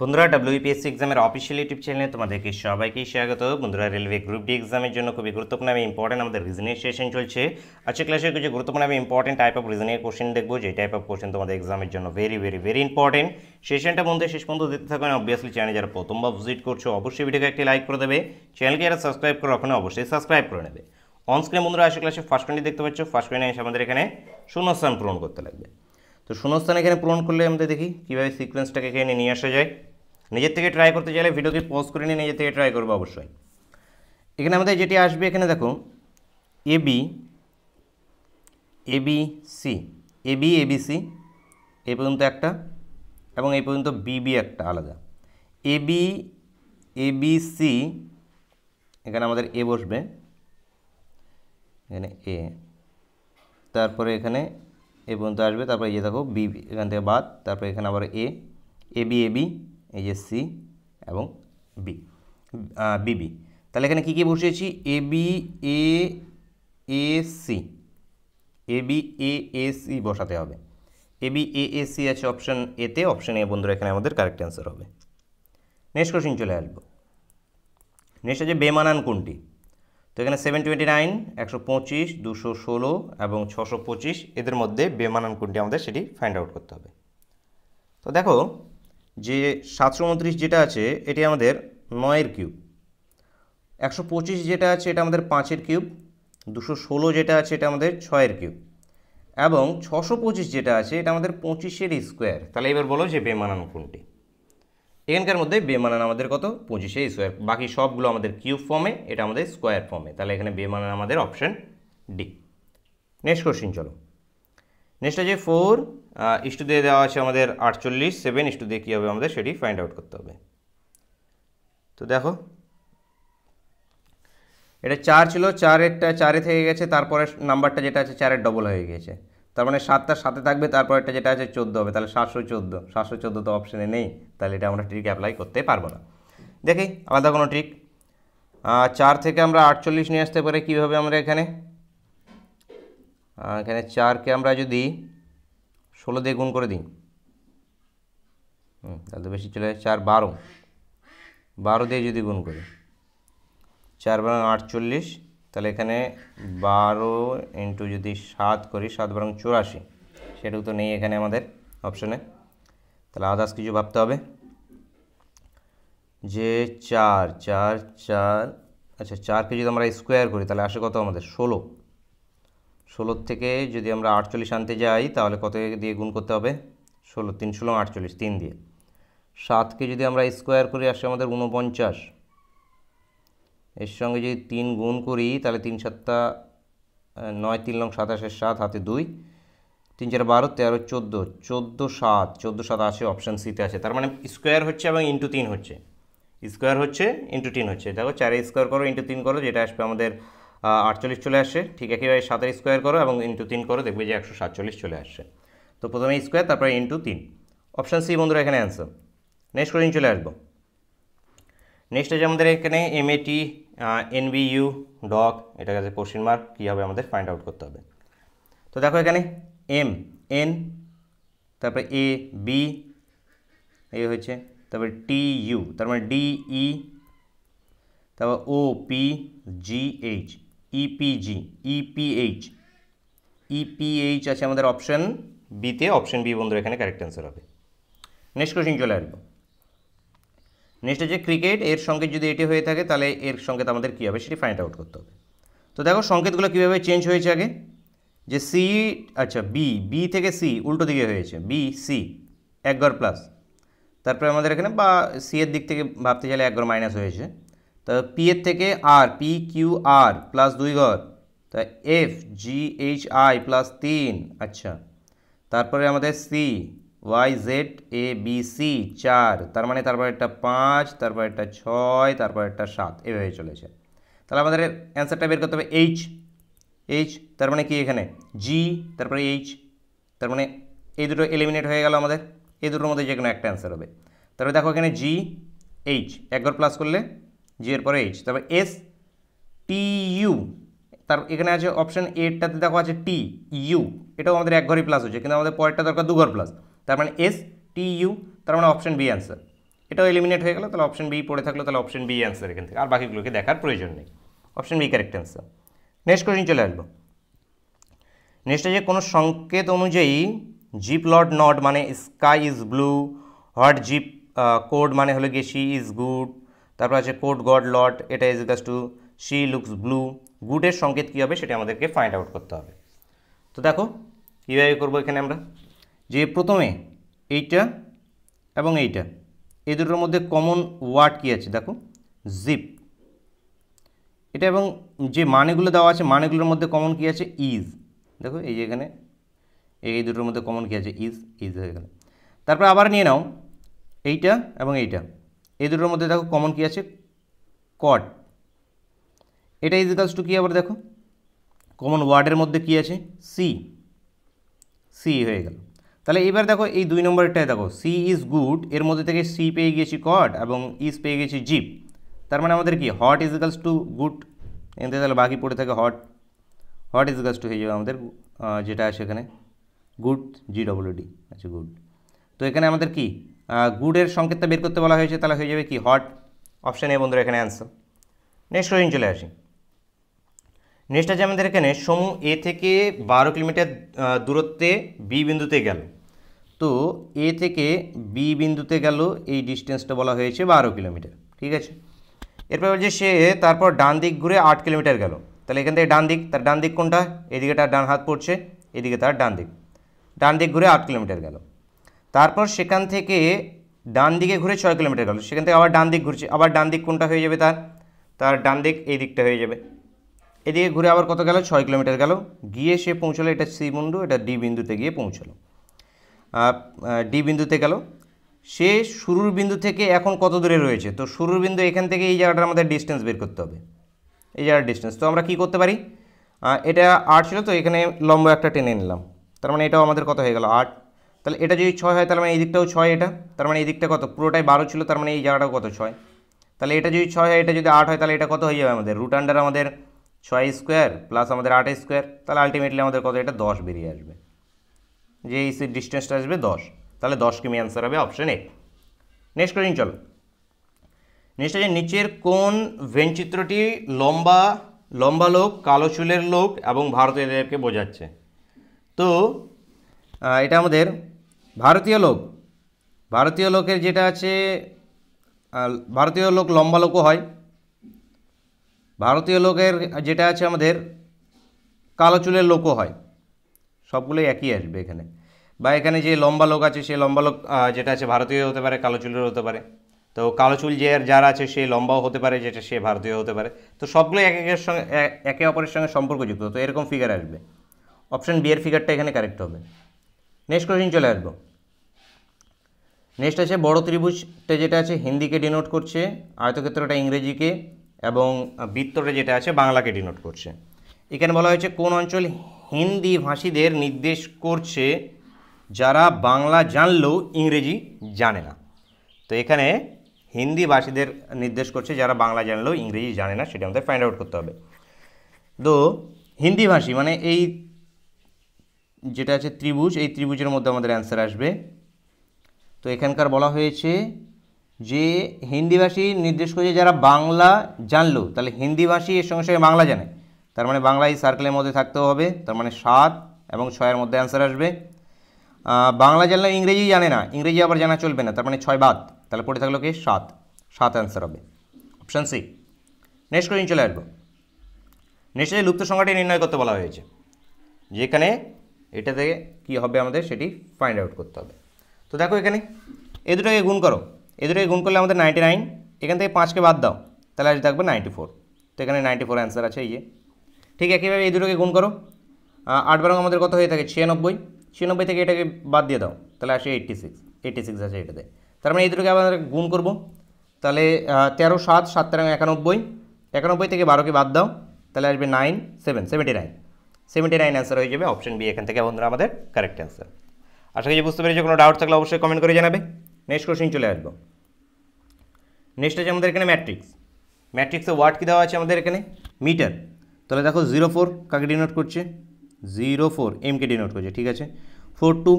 বন্ধুরা ডাব্লিউপিএসসি এক্সামের official YouTube চ্যানেলে তোমাদেরকে সবাইকে স্বাগত বন্ধুরা রেলওয়ে গ্রুপ ডি এক্সামের জন্য খুবই গুরুত্বপূর্ণ আমি ইম্পর্টেন্ট আমাদের রিজনের সেশন চলছে আজকে ক্লাসের কিছু গুরুত্বপূর্ণ আমি ইম্পর্টেন্ট টাইপ অফ রিজনের কোশ্চেন দেখবো যে টাইপ অফ কোশ্চেন তোমাদের এক্সামের জন্য ভেরি ভেরি ভেরি ইম্পর্টেন্ট সেশনটা বন্ধু শেষ পর্যন্ত দিতে থাকবেন অবভিয়াসলি চ্যানেল যারা প্রথমবার ভিজিট করছো অবশ্যই ভিডিওকে একটি লাইক করে দেবে চ্যানেলকে যারা সাবস্ক্রাইব করো ওখানে অবশ্যই সাবস্ক্রাইব করে নেবে অনস্ক্রিন বন্ধুরা আজকে ক্লাসে ফার্স্ট কোয়েন্টি দেখতে পাচ্ছ ফার্স্ট কোয়েন্টি আমাদের এখানে শূন্যস্থান পূরণ করতে লাগবে তো শূন্যস্থান এখানে পূরণ করলে আমাদের দেখি কীভাবে সিকোয়েন্সটাকে এখানে নিয়ে আসা যায় নিজের থেকে ট্রাই করতে চাইলে ভিডিওকে পজ করে নিয়ে নিজের থেকে ট্রাই করবো অবশ্যই এখানে আমাদের যেটি আসবে এখানে দেখো AB AB A B C AB B A B C A পর্যন্ত একটা এবং এই পর্যন্ত বিবি একটা আলাদা A B A B C এখানে আমাদের এ বসবে এখানে এ তারপরে এখানে এ পর্যন্ত আসবে তারপরে এই যে দেখো বি এখান থেকে বাদ তারপরে এখানে আবার এ এ বি এ বি এই যে সি এবং বি বিবি তাহলে এখানে কী কী বসিয়েছি A B A A C A B A A C বসাতে হবে A B A A C আছে অপশান এতে অপশান এ বন্ধুরা এখানে আমাদের কারেক্ট অ্যান্সার হবে নেক্সট কোশ্চিন চলে আসবো নেক্সট আছে বেমানান কোনটি তো এখানে সেভেন টোয়েন্টি নাইন একশো পঁচিশ দুশো ষোলো এবং ছশো পঁচিশ এদের মধ্যে বেমানান কোনটি আমাদের সেটি ফাইন্ড আউট করতে হবে তো দেখো যে সাতশো উনত্রিশ যেটা আছে এটি আমাদের নয়ের কিউব একশো পঁচিশ যেটা আছে এটা আমাদের পাঁচের কিউব দুশো ষোলো যেটা আছে এটা আমাদের ছয়ের কিউব এবং ছশো পঁচিশ যেটা আছে এটা আমাদের পঁচিশের স্কোয়ার তাহলে এবার বলো যে বেমানান কোনটি এখানকার মধ্যে বেমানান আমাদের কত পঁচিশে স্কোয়ার বাকি সবগুলো আমাদের কিউব ফর্মে এটা আমাদের স্কোয়ার ফর্মে তাহলে এখানে বেমানান আমাদের অপশান ডি নেক্সট কোশ্চিন চলো নেক্সট আছে ফোর ইস্টু দিয়ে দেওয়া আছে আমাদের আটচল্লিশ সেভেন ইস্টু দিয়ে কী হবে আমাদের সেটি ফাইন্ড আউট করতে হবে তো দেখো এটা চার ছিল চারেরটা চারে থেকে গেছে তারপরে নাম্বারটা যেটা আছে চারের ডবল হয়ে গেছে তার মানে সাতটা সাথে থাকবে তারপর একটা যেটা আছে চোদ্দো হবে তাহলে সাতশো চোদ্দো সাতশো চোদ্দো তো অপশানে নেই তাহলে এটা আমরা ট্রিক অ্যাপ্লাই করতে পারবো না দেখি আলাদা কোনো ট্রিক চার থেকে আমরা আটচল্লিশ নিয়ে আসতে পারি কীভাবে আমরা এখানে এখানে চারকে আমরা যদি ষোলো দিয়ে গুণ করে দিই হুম তাহলে বেশি চলে যায় চার বারো বারো দিয়ে যদি গুণ করি চার বারো আটচল্লিশ তাহলে এখানে বারো ইন্টু যদি সাত করি সাত বারং চুরাশি সেটাও তো নেই এখানে আমাদের অপশনে তাহলে আদার্স কিছু ভাবতে হবে যে চার চার চার আচ্ছা চারকে যদি আমরা স্কোয়ার করি তাহলে আসে কত আমাদের ষোলো ষোলোর থেকে যদি আমরা আটচল্লিশ আনতে যাই তাহলে কত দিয়ে গুণ করতে হবে ষোলো তিন ষোলো আটচল্লিশ তিন দিয়ে সাতকে যদি আমরা স্কোয়ার করি আসে আমাদের ঊনপঞ্চাশ এর সঙ্গে যদি তিন গুণ করি তাহলে তিন সাতটা নয় তিন লং সাতাশের সাত হাতে দুই তিন চার বারো তেরো চোদ্দো চোদ্দো সাত চোদ্দো সাত আছে অপশান সিতে আছে তার মানে স্কোয়ার হচ্ছে এবং ইন্টু তিন হচ্ছে স্কোয়ার হচ্ছে ইন্টু তিন হচ্ছে দেখো চারে স্কোয়ার করো ইন্টু তিন করো যেটা আসবে আমাদের আটচল্লিশ চলে আসে ঠিক একইভাবে সাতের স্কোয়ার করো এবং ইন্টু তিন করো দেখবে যে একশো সাতচল্লিশ চলে আসছে তো প্রথমে স্কোয়ার তারপরে ইন্টু তিন অপশান সি বন্ধুরা এখানে অ্যান্সার নেক্সট কোয়েশ্চেন চলে আসবো নেক্সট আছে আমাদের এখানে M A T NBU dog এটার কাছে কোশ্চিন মার্ক কী হবে আমাদের ফাইন্ড আউট করতে হবে তো দেখো এখানে এম এন তারপরে এ বি এ হয়েছে তারপরে টি ইউ তার মানে ডি ই e, তারপর O P G H EPG EPH EPH আছে আমাদের অপশান বিতে অপশান বি বন্ধুরা এখানে কারেক্ট অ্যান্সার হবে নেক্সট কোশ্চিন চলে আসবো নেক্সট হচ্ছে ক্রিকেট এর সঙ্গে যদি এটি হয়ে থাকে তাহলে এর সঙ্গে আমাদের কী হবে সেটি ফাইন্ড আউট করতে হবে তো দেখো সংকেতগুলো কীভাবে চেঞ্জ হয়েছে আগে যে সি আচ্ছা বি বি থেকে সি উল্টো দিকে হয়েছে বি সি এক ঘর প্লাস তারপরে আমাদের এখানে বা সি এর দিক থেকে ভাবতে চাইলে এক ঘর মাইনাস হয়েছে তো পি এর থেকে R P Q R plus দুই ঘর তা F G H I plus তিন আচ্ছা তারপরে আমাদের C Y Z A B C চার তার মানে তারপর একটা পাঁচ তারপর একটা ছয় তারপর একটা সাত এভাবে চলেছে তাহলে আমাদের অ্যান্সারটা বের করতে হবে এইচ এইচ তার মানে কি এখানে জি তারপরে এইচ তার মানে এই দুটো এলিমিনেট হয়ে গেল আমাদের এই দুটোর মধ্যে যে কোনো একটা অ্যান্সার হবে তারপরে দেখো এখানে জি এইচ একবার প্লাস করলে জি এর পরে এইচ তারপর এস টি ইউ তার এখানে আছে অপশান এটাতে দেখো আছে টি ইউ এটাও আমাদের এক ঘরই প্লাস হচ্ছে কিন্তু আমাদের পরেরটা দরকার দু ঘর প্লাস তার মানে এস টি ইউ তার মানে অপশন বি অ্যান্সার এটাও এলিমিনেট হয়ে গেল তাহলে অপশন বি পড়ে থাকলো তাহলে অপশন বি অ্যান্সার এখান থেকে আর বাকিগুলোকে দেখার প্রয়োজন নেই option B correct answer next question চলে আসবো নেক্সটটা যে কোনো সংকেত অনুযায়ী জিপ লড নট মানে sky is blue hot zip code মানে হলো গিয়ে শি ইজ গুড তারপর আছে কোড গড লট এটা is gus to she looks blue গুডের সংকেত কী হবে সেটা আমাদেরকে ফাইন্ড আউট করতে হবে তো দেখো কীভাবে করবো এখানে আমরা যে প্রথমে এইটা এবং এইটা এই দুটোর মধ্যে কমন ওয়ার্ড কী আছে দেখো জিপ এটা এবং যে মানেগুলো দেওয়া আছে মানেগুলোর মধ্যে কমন কী আছে ইজ দেখো এই যে এখানে এই দুটোর মধ্যে কমন কী আছে ইজ ইজ হয়ে গেল তারপর আবার নিয়ে নাও এইটা এবং এইটা এই দুটোর মধ্যে দেখো কমন কী আছে কট এটা ইজ ইকালস টু কী আবার দেখো কমন ওয়ার্ডের মধ্যে কী আছে সি সি হয়ে গেল তাহলে এবার দেখো এই দুই নম্বরেরটায় দেখো সি ইজ গুড এর মধ্যে থেকে সি পেয়ে গেছি কট এবং ইজ পেয়ে গেছি জিপ তার মানে আমাদের কি hot is equals to good এতে তাহলে বাকি পড়ে থাকে hot hot is equals to হয়ে যাবে আমাদের যেটা আছে এখানে গুড জি ডবল ডি আচ্ছা গুড তো এখানে আমাদের কি গুডের সংকেতটা বের করতে বলা হয়েছে তাহলে হয়ে যাবে কি হট অপশান এ বন্ধুরা এখানে অ্যান্সার নেক্সট কোয়েশ্চেন চলে আসি নেক্সট আছে আমাদের এখানে সমু এ থেকে বারো কিলোমিটার দূরত্বে বি বিন্দুতে গেল তো এ থেকে বি বিন্দুতে গেল এই ডিস্টেন্সটা বলা হয়েছে বারো কিলোমিটার ঠিক আছে এরপর বলছে সে তারপর ডান দিক ঘুরে আট কিলোমিটার গেল তাহলে এখান থেকে ডান দিক তার ডান দিক কোনটা এদিকে তার ডান হাত পড়ছে এদিকে তার ডান দিক ডান দিক ঘুরে আট কিলোমিটার গেল তারপর সেখান থেকে ডান দিকে ঘুরে ছয় কিলোমিটার গেল সেখান থেকে আবার ডান দিক ঘুরছে আবার ডান দিক কোনটা হয়ে যাবে তার তার ডান দিক এই দিকটা হয়ে যাবে এদিকে ঘুরে আবার কত গেল ছয় কিলোমিটার গেল গিয়ে সে পৌঁছলো এটা সি বিন্দু এটা ডি বিন্দুতে গিয়ে পৌঁছালো ডি বিন্দুতে গেল সে শুরুর বিন্দু থেকে এখন কত দূরে রয়েছে তো শুরুর বিন্দু এখান থেকে এই জায়গাটা আমাদের ডিস্টেন্স বের করতে হবে এই জায়গার ডিস্টেন্স তো আমরা কি করতে পারি এটা আট ছিল তো এখানে লম্ব একটা টেনে নিলাম তার মানে এটাও আমাদের কত হয়ে গেল আট তাহলে এটা যদি ছয় হয় তার মানে এই দিকটাও ছয় এটা তার মানে এই দিকটা কত পুরোটাই বারো ছিল তার মানে এই জায়গাটাও কত ছয় তাহলে এটা যদি ছয় হয় এটা যদি আট হয় তাহলে এটা কত হয়ে যাবে আমাদের রুট আন্ডার আমাদের ছয় স্কোয়ার প্লাস আমাদের আট স্কোয়ার তাহলে আলটিমেটলি আমাদের কত এটা দশ বেরিয়ে আসবে যে সি ডিস্টেন্সটা আসবে দশ তাহলে দশ কিমি অ্যান্সার হবে অপশন এ নেক্সট কোয়েশ্চন চলো নেক্সট আছে নিচের কোন ভেনচিত্রটি লম্বা লম্বা লোক কালো চুলের লোক এবং ভারতীয়দেরকে বোঝাচ্ছে তো এটা আমাদের ভারতীয় লোক ভারতীয় লোকের যেটা আছে ভারতীয় লোক লম্বা লোকও হয় ভারতীয় লোকের যেটা আছে আমাদের কালো চুলের লোকও হয় সবগুলোই একই আসবে এখানে বা এখানে যে লম্বা লোক আছে সেই লম্বা লোক যেটা আছে ভারতীয় হতে পারে কালো চুলের হতে পারে তো কালো চুল যে যারা আছে সে লম্বাও হতে পারে যেটা সে ভারতীয় হতে পারে তো সবগুলো এক একের সঙ্গে একে অপরের সঙ্গে সম্পর্কযুক্ত তো এরকম ফিগার আসবে অপশান বিয়ের ফিগারটা এখানে কারেক্ট হবে নেক্সট কোশ্চেন চলে আসবো নেক্সট আছে বড় ত্রিভুজটা যেটা আছে হিন্দিকে ডিনোট করছে আয়তক্ষেত্রটা ইংরেজিকে এবং বৃত্তটা যেটা আছে বাংলাকে ডিনোট করছে এখানে বলা হয়েছে কোন অঞ্চল হিন্দি ভাষীদের নির্দেশ করছে যারা বাংলা জানলেও ইংরেজি জানে না তো এখানে হিন্দি ভাষীদের নির্দেশ করছে যারা বাংলা জানলেও ইংরেজি জানে না সেটা আমাদের ফাইন্ড আউট করতে হবে তো হিন্দি ভাষী মানে এই যেটা আছে ত্রিভুজ এই ত্রিভুজের মধ্যে আমাদের অ্যান্সার আসবে তো এখানকার বলা হয়েছে যে হিন্দিভাষী নির্দেশ করেছে যারা বাংলা জানলো তাহলে হিন্দিভাষী এর সঙ্গে সঙ্গে বাংলা জানে তার মানে বাংলায় সার্কেলের মধ্যে থাকতেও হবে তার মানে সাত এবং ছয়ের মধ্যে অ্যান্সার আসবে বাংলা জানলে ইংরেজি জানে না ইংরেজি আবার জানা চলবে না তার মানে ছয় বাদ তাহলে পড়ে থাকলো কি সাত সাত অ্যান্সার হবে অপশান সি নেক্সট কোয়েশ্চন চলে আসবো নেক্সট লুপ্ত সংখ্যাটি নির্ণয় করতে বলা হয়েছে যেখানে এটা থেকে কী হবে আমাদের সেটি ফাইন্ড আউট করতে হবে তো দেখো এখানে এ দুটোকে গুণ করো এ দুটোকে গুণ করলে আমাদের নাইনটি নাইন এখান থেকে পাঁচকে বাদ দাও তাহলে আজ থাকবে নাইনটি ফোর তো এখানে নাইনটি ফোর অ্যান্সার আছে এই ঠিক একইভাবে এই দুটোকে গুণ করো আট বারো আমাদের কত হয়ে থাকে ছিয়ানব্বই ছিয়ানব্বই থেকে এটাকে বাদ দিয়ে দাও তাহলে আসে এইট্টি সিক্স এইট্টি সিক্স আছে এটাতে তার মানে এই দুটোকে আমাদের গুণ করবো তাহলে তেরো সাত সাত তেরো একানব্বই একানব্বই থেকে বারোকে বাদ দাও তাহলে আসবে nine seven seventy nine seventy nine answer হয়ে যাবে অপশন বি এখান থেকে বন্ধুরা আমাদের কারেক্ট অ্যান্সার আশা করি বুঝতে পেরেছি কোনো ডাউট থাকলে অবশ্যই কমেন্ট করে জানাবে নেক্সট কোশ্চিন চলে আসবো নেক্সট আছে আমাদের এখানে ম্যাট্রিক্স ম্যাট্রিক্সে ওয়ার্ড কী দেওয়া আছে আমাদের এখানে মিটার তাহলে দেখো জিরো ফোর কাকে ডিনোট করছে জিরো ফোর এমকে ডিনোট করছে ঠিক আছে ফোর টু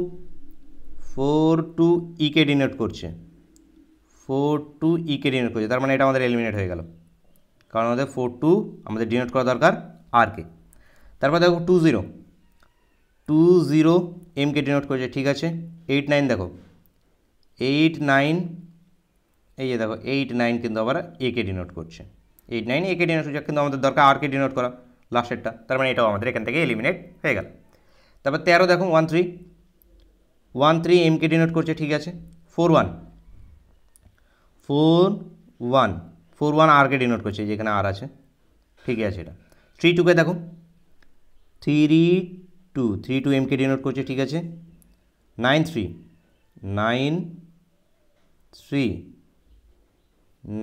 ফোর টু ইকে e ডিনোট করছে ফোর টু ইকে e ডিনোট করছে তার মানে এটা আমাদের এলিমিনেট হয়ে গেল কারণ আমাদের ফোর টু আমাদের ডিনোট করা দরকার আরকে তারপর দেখো টু জিরো টু জিরো এমকে ডিনোট করছে ঠিক আছে এইট নাইন দেখো এইট নাইন এই যে দেখো এইট নাইন কিন্তু আবার একে ডিনোট করছে এইট নাইন একে ডিনোট করছে কিন্তু আমাদের দরকার আরকে ডিনোট করা লাস্টেরটা তার মানে এটাও আমাদের এখান থেকে এলিমিনেট হয়ে গেল তারপর তেরো দেখো ওয়ান থ্রি ওয়ান থ্রি এমকে ডিনোট করছে ঠিক আছে four one four one four one আরকে ডিনোট করছে যেখানে আর আছে ঠিকই আছে এটা থ্রি টুকে দেখো থ্রি টু থ্রি টু এমকে ডিনোট করছে ঠিক আছে nine three nine three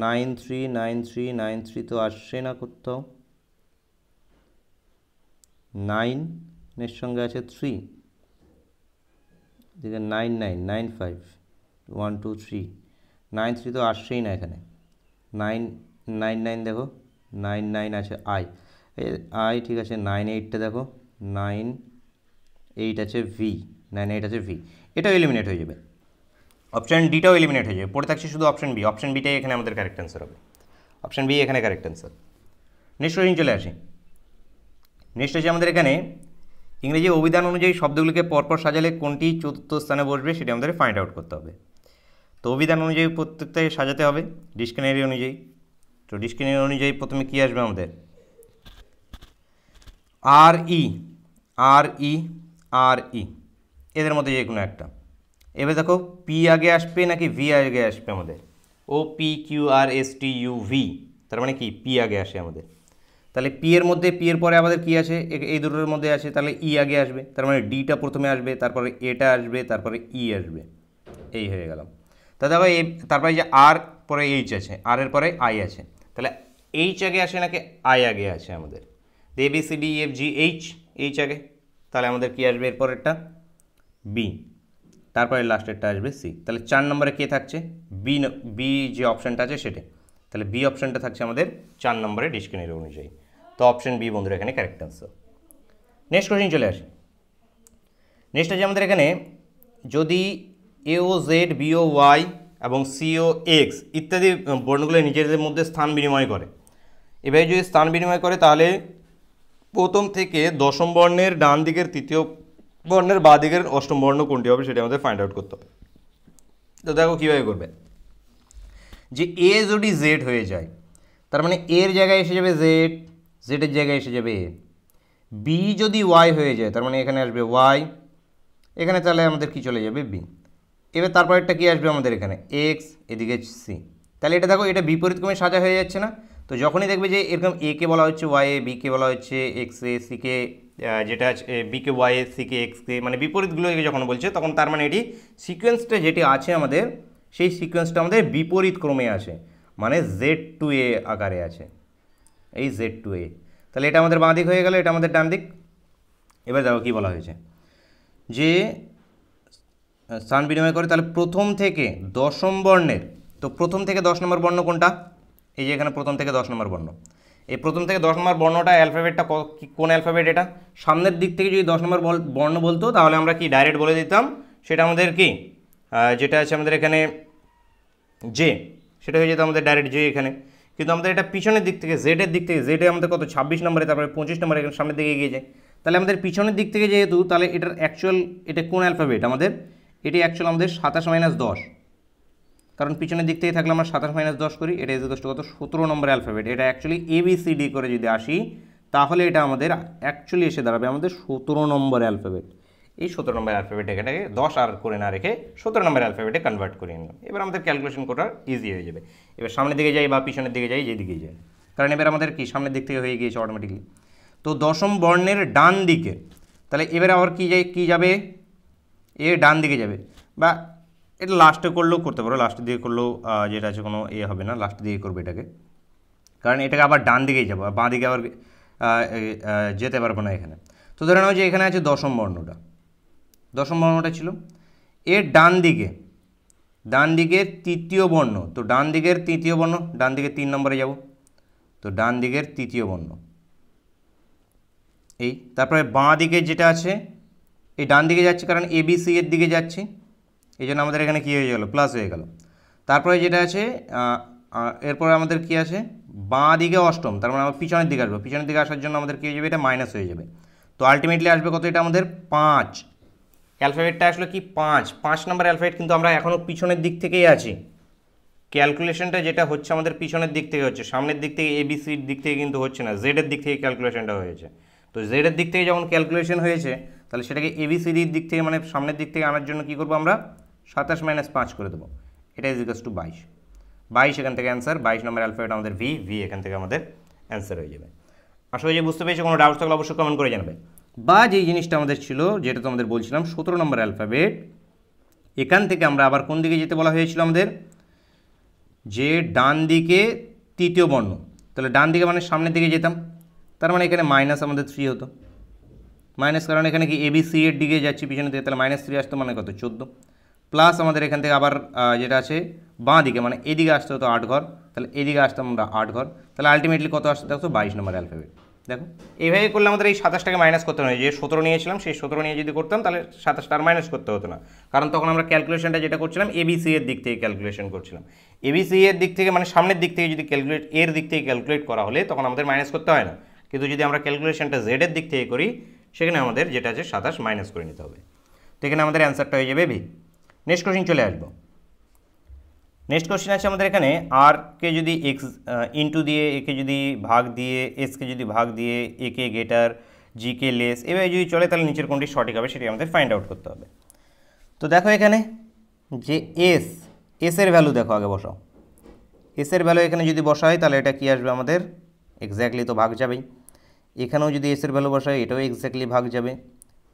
nine three nine three nine three তো আসছে না কোথাও নাইনের সঙ্গে আছে থ্রি এদিকে nine nine nine five one two three nine three তো আসছেই না এখানে নাইন নাইন নাইন দেখো নাইন নাইন আছে আই আই ঠিক আছে নাইন এইটটা দেখো নাইন এইট আছে ভি নাইন এইট আছে ভি এটা এলিমিনেট হয়ে যাবে অপশান ডিটাও এলিমিনেট হয়ে যাবে পড়ে থাকছে শুধু অপশান বি অপশান বিটাই এখানে আমাদের কারেক্ট অ্যান্সার হবে অপশান বি এখানে কারেক্ট অ্যান্সার নেক্সট কোয়েশ্চেন চলে আসি নেক্সট হচ্ছে আমাদের এখানে ইংরেজি অভিধান অনুযায়ী শব্দগুলিকে পরপর সাজালে কোনটি চতুর্থ স্থানে বসবে সেটি আমাদের ফাইন্ড আউট করতে হবে তো অভিধান অনুযায়ী প্রত্যেকটাই সাজাতে হবে ডিসক্রিনারি অনুযায়ী তো ডিসক্রিনারি অনুযায়ী প্রথমে কী আসবে আমাদের আর ই আর ই আর ই এদের মধ্যে যে কোনো একটা এবার দেখো পি আগে আসবে নাকি ভি আগে আসবে আমাদের O P Q R S T U V তার মানে কি পি আগে আসে আমাদের তাহলে পি এর মধ্যে পি এর পরে আমাদের কি আছে এই দুটোর মধ্যে আছে তাহলে ই e আগে আসবে তার মানে ডিটা প্রথমে আসবে তারপরে এটা আসবে তারপরে ই e আসবে এই হয়ে গেলাম তাহলে দেখো এ তারপরে যে আর পরে এইচ আছে আর এর পরে আই আছে তাহলে এইচ আগে আসে নাকি আই আগে আছে আমাদের A B C D F G H H আগে তাহলে আমাদের কি আসবে এরপরেরটা বি তারপরে লাস্টেরটা আসবে সি তাহলে চার নম্বরে কে থাকছে বি বি যে অপশানটা আছে সেটা তাহলে বি অপশানটা থাকছে আমাদের চার নম্বরে ডিসক্রিনের অনুযায়ী তো অপশান বি বন্ধুরা এখানে কারেক্ট আনসার নেক্সট কোশ্চেন চলে আসি নেক্সট আছে আমাদের এখানে যদি এও জেড বিও ওয়াই এবং সিও এক্স ইত্যাদি বর্ণগুলো নিজেদের মধ্যে স্থান বিনিময় করে এভাবে যদি স্থান বিনিময় করে তাহলে প্রথম থেকে দশম বর্ণের ডান দিকের তৃতীয় বর্ণের বা দিকের অষ্টম বর্ণ কোনটি হবে সেটা আমাদের ফাইন্ড আউট করতে হবে তো দেখো কীভাবে করবে যে এ যদি জেড হয়ে যায় তার মানে এর জায়গায় এসে যাবে জেড জেডের জায়গায় এসে যাবে এ বি যদি ওয়াই হয়ে যায় তার মানে এখানে আসবে ওয়াই এখানে তাহলে আমাদের কি চলে যাবে বি এবার তারপরেরটা কি আসবে আমাদের এখানে এক্স এদিকে সি তাহলে এটা দেখো এটা বিপরীত ক্রমে সাজা হয়ে যাচ্ছে না তো যখনই দেখবে যে এরকম এ কে বলা হচ্ছে ওয়াই এ বি কে বলা হচ্ছে এক্স এ সি কে যেটা আছে বিকে ওয়াই সিকে এক্সকে মানে বিপরীতগুলোকে যখন বলছে তখন তার মানে এটি সিকোয়েন্সটা যেটি আছে আমাদের সেই সিকোয়েন্সটা আমাদের বিপরীত ক্রমে আছে মানে জেড টু এ আকারে আছে এই জেড টু এ তাহলে এটা আমাদের বাঁ দিক হয়ে গেল এটা আমাদের ডান দিক এবার দেখো কী বলা হয়েছে যে স্থান বিনিময় করে তাহলে প্রথম থেকে দশম বর্ণের তো প্রথম থেকে দশ নম্বর বর্ণ কোনটা এই যে এখানে প্রথম থেকে দশ নম্বর বর্ণ এই প্রথম থেকে দশ নম্বর বর্ণটা অ্যালফাবেটটা কোন অ্যালফাবেট এটা সামনের দিক থেকে যদি দশ নম্বর বর্ণ বলতো তাহলে আমরা কি ডাইরেক্ট বলে দিতাম সেটা আমাদের কি যেটা আছে আমাদের এখানে জে সেটা হয়ে যেত আমাদের ডাইরেক্ট জে এখানে কিন্তু আমাদের এটা পিছনের দিক থেকে জেডের দিক থেকে জেডে আমাদের কত ছাব্বিশ নম্বরে তারপরে পঁচিশ নম্বরে এখানে সামনের দিকে এগিয়ে যায় তাহলে আমাদের পিছনের দিক থেকে যেহেতু তাহলে এটার অ্যাকচুয়াল এটা কোন অ্যালফাবেট আমাদের এটি অ্যাকচুয়াল আমাদের সাতাশ মাইনাস দশ কারণ পিছনের দিক থেকে থাকলে আমরা সাতাশ মাইনাস দশ করি এটা দশটা কত সতেরো নম্বর অ্যালফাবেট এটা অ্যাকচুয়ালি এবিসিডি করে যদি আসি তাহলে এটা আমাদের অ্যাকচুয়ালি এসে দাঁড়াবে আমাদের সতেরো নম্বর অ্যালফাবেট এই সতেরো নম্বর অ্যালফাবেট এখানে দশ আর করে না রেখে সতেরো নম্বর অ্যালফাবেটে কনভার্ট করে নিলাম এবার আমাদের ক্যালকুলেশন করা ইজি হয়ে যাবে এবার সামনের দিকে যাই বা পিছনের দিকে যাই যেদিকে যাই কারণ এবার আমাদের কি সামনের দিক থেকে হয়ে গিয়েছে অটোমেটিকলি তো দশম বর্ণের ডান দিকে তাহলে এবার আবার কী যাই কী যাবে এ ডান দিকে যাবে বা এটা লাস্টে করলেও করতে পারো লাস্টে দিয়ে করলেও যেটা আছে কোনো এ হবে না লাস্টে দিয়ে করবে এটাকে কারণ এটাকে আবার ডান দিকেই যাবো বাঁ দিকে আবার যেতে পারবো না এখানে তো ধরে নাও যে এখানে আছে দশম বর্ণটা দশম বর্ণটা ছিল এর ডান দিকে ডান দিকের তৃতীয় বর্ণ তো ডান দিকের তৃতীয় বর্ণ ডান দিকে তিন নম্বরে যাব তো ডান দিকের তৃতীয় বর্ণ এই তারপরে বাঁ দিকে যেটা আছে এই ডান দিকে যাচ্ছে কারণ এবিসি এর দিকে যাচ্ছে এই জন্য আমাদের এখানে কী হয়ে গেল প্লাস হয়ে গেল তারপরে যেটা আছে এরপরে আমাদের কি আছে বাঁ দিকে অষ্টম তার মানে আমার পিছনের দিকে আসবে পিছনের দিকে আসার জন্য আমাদের কী হয়ে যাবে এটা মাইনাস হয়ে যাবে তো আলটিমেটলি আসবে কত এটা আমাদের পাঁচ অ্যালফাবেটটা আসলে কি পাঁচ পাঁচ নম্বর অ্যালফাবেট কিন্তু আমরা এখনও পিছনের দিক থেকেই আছি ক্যালকুলেশনটা যেটা হচ্ছে আমাদের পিছনের দিক থেকে হচ্ছে সামনের দিক থেকে এবিসির দিক থেকে কিন্তু হচ্ছে না জেডের দিক থেকে ক্যালকুলেশনটা হয়েছে তো জেডের দিক থেকে যখন ক্যালকুলেশন হয়েছে তাহলে সেটাকে এবিসিডির দিক থেকে মানে সামনের দিক থেকে আনার জন্য কি করব আমরা সাতাশ মাইনাস পাঁচ করে দেবো এটা ইজিকাস টু বাইশ বাইশ এখান থেকে অ্যান্সার বাইশ নম্বর অ্যালফাবেট আমাদের ভি ভি এখান থেকে আমাদের অ্যান্সার হয়ে যাবে আসলে ওই যে বুঝতে পেরেছি কোনো ডাউট থাকলে অবশ্যই কমেন্ট করে জানাবে বা যেই জিনিসটা আমাদের ছিল যেটা তো আমাদের বলছিলাম সতেরো নম্বর অ্যালফাবেট এখান থেকে আমরা আবার কোন দিকে যেতে বলা হয়েছিল আমাদের যে ডান দিকে তৃতীয় বর্ণ তাহলে ডান দিকে মানে সামনের দিকে যেতাম তার মানে এখানে মাইনাস আমাদের থ্রি হতো মাইনাস কারণ এখানে কি এবিসি এর দিকে যাচ্ছি পিছনে দিকে তাহলে মাইনাস থ্রি আসতো মানে কত চোদ্দ প্লাস আমাদের এখান থেকে আবার যেটা আছে বাঁ দিকে মানে এদিকে আসতে হতো আট ঘর তাহলে এদিকে আসতাম আমরা আট ঘর তাহলে আলটিমেটলি কত আসতে দেখো বাইশ নম্বর অ্যালফাবেট দেখো এভাবে করলে আমাদের এই সাতাশটাকে মাইনাস করতে হয় যে সতেরো নিয়েছিলাম সেই সতেরো নিয়ে যদি করতাম তাহলে সাতাশটা আর মাইনাস করতে হতো না কারণ তখন আমরা ক্যালকুলেশনটা যেটা করছিলাম এবিসি এর দিক থেকে ক্যালকুলেশন করছিলাম এবিসি এর দিক থেকে মানে সামনের দিক থেকে যদি ক্যালকুলেট এর দিক থেকে ক্যালকুলেট করা হলে তখন আমাদের মাইনাস করতে হয় না কিন্তু যদি আমরা ক্যালকুলেশনটা জেডের দিক থেকে করি সেখানে আমাদের যেটা আছে সাতাশ মাইনাস করে নিতে হবে তো এখানে আমাদের অ্যান্সারটা হয়ে যাবে বি নেক্সট কোশ্চিন চলে আসবো নেক্সট কোশ্চিন আছে আমাদের এখানে আরকে যদি এক্স ইন্টু দিয়ে একে যদি ভাগ দিয়ে এসকে যদি ভাগ দিয়ে একে গেটার জি কে লেস এভাবে যদি চলে তাহলে নিচের কোনটি সঠিক হবে সেটি আমাদের ফাইন্ড আউট করতে হবে তো দেখো এখানে যে এস এসের ভ্যালু দেখো আগে বসাও এসের ভ্যালু এখানে যদি বসা হয় তাহলে এটা কি আসবে আমাদের এক্স্যাক্টলি তো ভাগ যাবেই এখানেও যদি এসের ভ্যালু বসায় এটাও এক্স্যাক্টলি ভাগ যাবে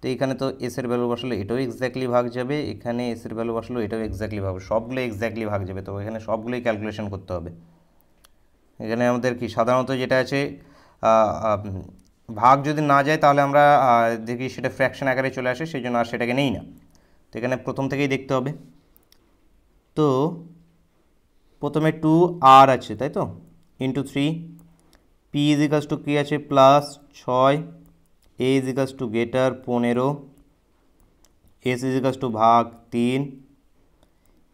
তো এখানে তো এসের ভ্যালু বসালো এটাও এক্স্যাক্টলি ভাগ যাবে এখানে এসের ভ্যালু বসালো এটাও এক্স্যাক্টলি ভাগ সবগুলো এক্স্যাক্টলি ভাগ যাবে তো এখানে সবগুলোই ক্যালকুলেশন করতে হবে এখানে আমাদের কি সাধারণত যেটা আছে ভাগ যদি না যায় তাহলে আমরা দেখি সেটা ফ্র্যাকশন আকারে চলে আসে সেই জন্য আর সেটাকে নেই না তো এখানে প্রথম থেকেই দেখতে হবে তো প্রথমে টু আর আছে তাই তো ইন্টু থ্রি পি ইজিকাস টু কী আছে প্লাস ছয় এ ইজিকাস টু গেটার পনেরো এস ইজিকাস টু ভাগ তিন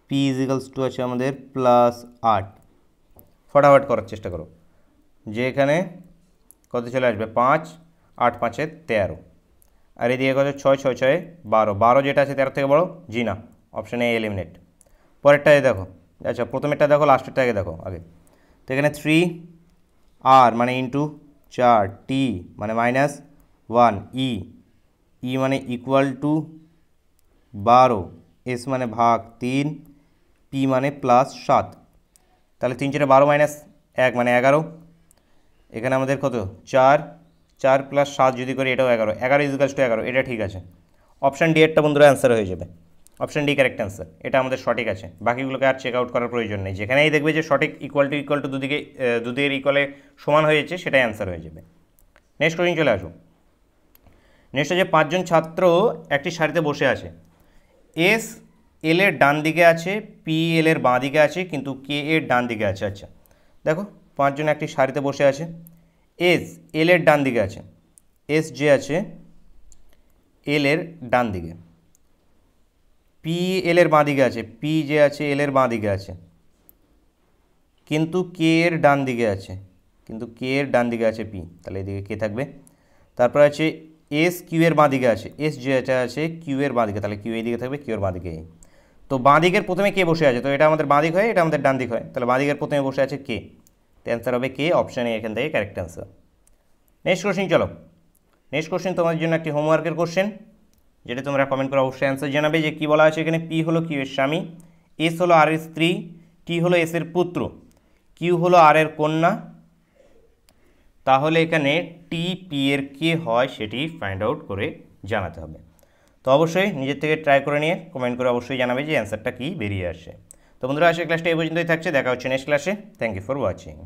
পি ইজিকাস টু আছে আমাদের প্লাস আট ফটাফট করার চেষ্টা করো যে এখানে কত চলে আসবে পাঁচ আট পাঁচে তেরো আর এদিকে কত ছয় ছয় ছয় বারো বারো যেটা আছে তেরো থেকে বড়ো জি না অপশান এ এলিমিনেট পরেরটায় দেখো আচ্ছা প্রথমেরটা দেখো লাস্টেরটা আগে দেখো আগে তো এখানে থ্রি আর মানে ইন্টু চার টি মানে মাইনাস ওয়ান ই ই মানে ইকুয়াল টু বারো এস মানে ভাগ তিন পি মানে প্লাস সাত তাহলে তিন চারে বারো মাইনাস এক মানে এগারো এখানে আমাদের কত চার চার প্লাস সাত যদি করি এটাও এগারো এগারো ইজুকাল টু এগারো এটা ঠিক আছে অপশান ডি এরটা বন্ধুরা অ্যান্সার হয়ে যাবে অপশান ডি কারেক্ট অ্যান্সার এটা আমাদের সঠিক আছে বাকিগুলোকে আর চেক আউট করার প্রয়োজন নেই যেখানেই দেখবে যে সঠিক ইকুয়াল টু ইকুয়াল টু দুদিকে দুদিকের ইকুয়ালে সমান হয়ে যাচ্ছে সেটাই অ্যান্সার হয়ে যাবে নেক্সট কোয়েশ্চন চলে আসুন নেক্সট হচ্ছে পাঁচজন ছাত্র একটি সারিতে বসে আছে এস এল এর ডান দিকে আছে পি এল এর বাঁ দিকে আছে কিন্তু কে এর ডান দিকে আছে আচ্ছা দেখো পাঁচজন একটি সারিতে বসে আছে এস এল এর ডান দিকে আছে এস যে আছে এল এর ডান দিকে পি এল এর বাঁ দিকে আছে পি যে আছে এল এর বাঁ দিকে আছে কিন্তু কে এর ডান দিকে আছে কিন্তু কে এর ডান দিকে আছে পি তাহলে এদিকে কে থাকবে তারপর আছে এস কিউ এর বাঁ দিকে আছে এস যেটা আছে কিউ এর বাঁ দিকে তাহলে কিউ এই দিকে থাকবে কিউ এর বাঁ দিকে তো বাঁ দিকের প্রথমে কে বসে আছে তো এটা আমাদের বাঁ দিক হয় এটা আমাদের ডান দিক হয় তাহলে বাঁ দিকের প্রথমে বসে আছে কে তো অ্যান্সার হবে কে অপশানে এখান থেকে কারেক্ট অ্যান্সার নেক্সট কোশ্চেন চলো নেক্সট কোশ্চেন তোমাদের জন্য একটি হোমওয়ার্কের কোশ্চেন যেটা তোমরা কমেন্ট করে অবশ্যই অ্যান্সার জানাবে যে কি বলা আছে এখানে পি হলো কিউ এর স্বামী এস হলো আর এর স্ত্রী টি হলো এস এর পুত্র কিউ হলো আর এর কন্যা তাহলে এখানে টি পি এর কে হয় সেটি ফাইন্ড আউট করে জানাতে হবে তো অবশ্যই নিজের থেকে ট্রাই করে নিয়ে কমেন্ট করে অবশ্যই জানাবে যে অ্যান্সারটা কী বেরিয়ে আসে তো বন্ধুরা আজকের ক্লাসটা এই পর্যন্তই থাকছে দেখা হচ্ছে নেক্সট ক্লাসে থ্যাংক ইউ ফর ওয়াচিং